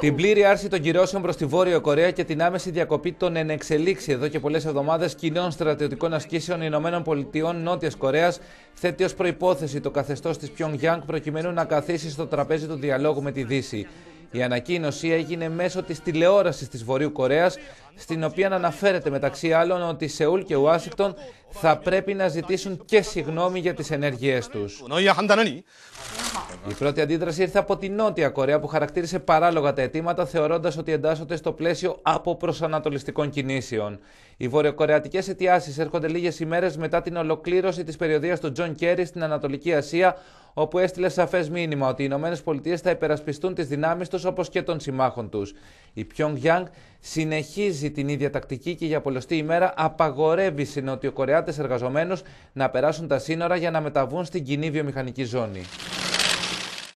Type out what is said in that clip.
Την πλήρη άρση των κυρώσεων προς τη Βόρεια Κορέα και την άμεση διακοπή των ενεξελίξει εδώ και πολλές εβδομάδες κοινών στρατιωτικών ασκήσεων Ηνωμένων Πολιτειών Νότιας Κορέας θέτει ως προπόθεση το καθεστώς της Γιάνγκ προκειμένου να καθίσει στο τραπέζι του διαλόγου με τη Δύση. Η ανακοίνωση έγινε μέσω της τηλεόρασης της Βορείου Κορέας, στην οποία αναφέρεται μεταξύ άλλων ότι Σεούλ και Ουάσιγκτον θα πρέπει να ζητήσουν και συγγνώμη για τις ενέργειές τους. Η πρώτη αντίδραση ήρθε από την Νότια Κορέα που χαρακτήρισε παράλογα τα αιτήματα θεωρώντας ότι εντάσσονται στο πλαίσιο αποπροσανατολιστικών κινήσεων. Οι βορειοκορεατικές αιτιάσεις έρχονται λίγες ημέρες μετά την ολοκλήρωση της περιοδίας του Τζον Κέρι στην Ανατολική Ασία, όπου έστειλε σαφές μήνυμα ότι οι ΗΠΑ θα υπερασπιστούν τις δυνάμεις τους όπως και των συμμάχων τους. Η Γιάνγκ συνεχίζει την ίδια τακτική και για πολλωστή ημέρα απαγορεύει νοτιοκορεάτε εργαζομένους να περάσουν τα σύνορα για να μεταβούν στην κοινή βιομηχανική ζώνη.